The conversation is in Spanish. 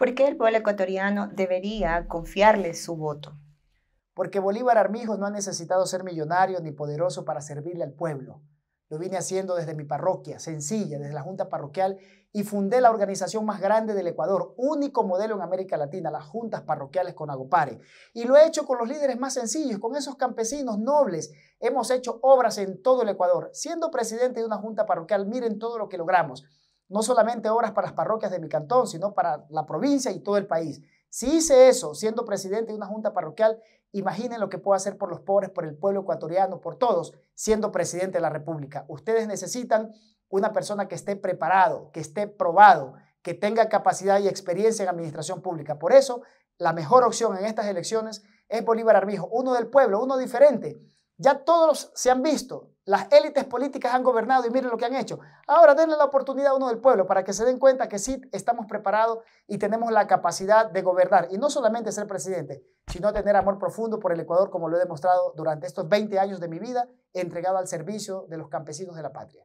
¿Por qué el pueblo ecuatoriano debería confiarle su voto? Porque Bolívar Armijo no ha necesitado ser millonario ni poderoso para servirle al pueblo. Lo vine haciendo desde mi parroquia, sencilla, desde la Junta Parroquial, y fundé la organización más grande del Ecuador, único modelo en América Latina, las juntas parroquiales con Agopare. Y lo he hecho con los líderes más sencillos, con esos campesinos nobles. Hemos hecho obras en todo el Ecuador. Siendo presidente de una junta parroquial, miren todo lo que logramos no solamente obras para las parroquias de mi cantón, sino para la provincia y todo el país. Si hice eso siendo presidente de una junta parroquial, imaginen lo que puedo hacer por los pobres, por el pueblo ecuatoriano, por todos, siendo presidente de la República. Ustedes necesitan una persona que esté preparado, que esté probado, que tenga capacidad y experiencia en administración pública. Por eso, la mejor opción en estas elecciones es Bolívar Armijo, uno del pueblo, uno diferente, ya todos se han visto, las élites políticas han gobernado y miren lo que han hecho. Ahora denle la oportunidad a uno del pueblo para que se den cuenta que sí estamos preparados y tenemos la capacidad de gobernar. Y no solamente ser presidente, sino tener amor profundo por el Ecuador como lo he demostrado durante estos 20 años de mi vida entregado al servicio de los campesinos de la patria.